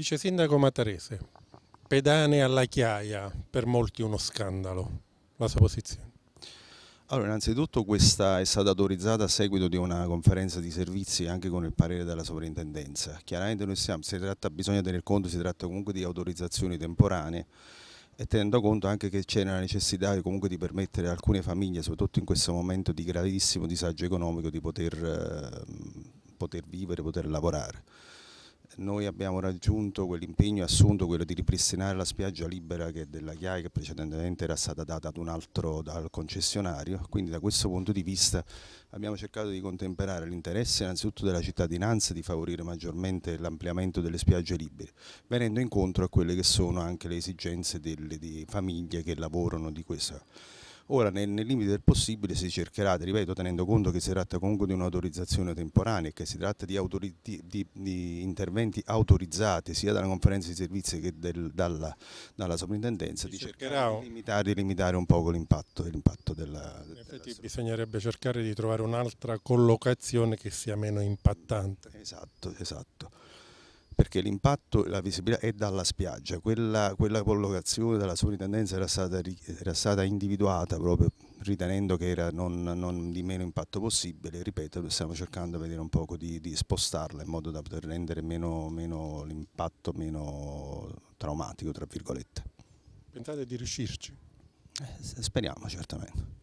Vice Sindaco Matarese, pedane alla chiaia, per molti uno scandalo, la sua posizione. Allora, innanzitutto questa è stata autorizzata a seguito di una conferenza di servizi anche con il parere della sovrintendenza. Chiaramente noi siamo, si tratta, bisogna tener conto, si tratta comunque di autorizzazioni temporanee e tenendo conto anche che c'è la necessità comunque di permettere a alcune famiglie, soprattutto in questo momento di gravissimo disagio economico, di poter, eh, poter vivere, poter lavorare. Noi abbiamo raggiunto quell'impegno assunto, quello di ripristinare la spiaggia libera che della Chiai che precedentemente era stata data ad un altro dal concessionario, quindi da questo punto di vista abbiamo cercato di contemperare l'interesse innanzitutto della cittadinanza di favorire maggiormente l'ampliamento delle spiagge libere, venendo incontro a quelle che sono anche le esigenze delle, famiglie che lavorano di questa Ora, nel, nel limite del possibile, si cercherà, ripeto, tenendo conto che si tratta comunque di un'autorizzazione temporanea e che si tratta di, autori, di, di, di, interventi autorizzati sia dalla conferenza di servizi che del, dalla, dalla, soprintendenza, si di cercherà di limitare, limitare, un poco l'impatto, della... In effetti bisognerebbe cercare di trovare un'altra collocazione che sia meno impattante. Esatto, esatto perché l'impatto, e la visibilità è dalla spiaggia, quella, quella collocazione della sovrintendenza era stata, era stata individuata proprio ritenendo che era non, non, di meno impatto possibile, ripeto, stiamo cercando di vedere un po' di, di, spostarla in modo da poter rendere meno, meno l'impatto meno traumatico, tra virgolette. Pensate di riuscirci? Eh, speriamo certamente.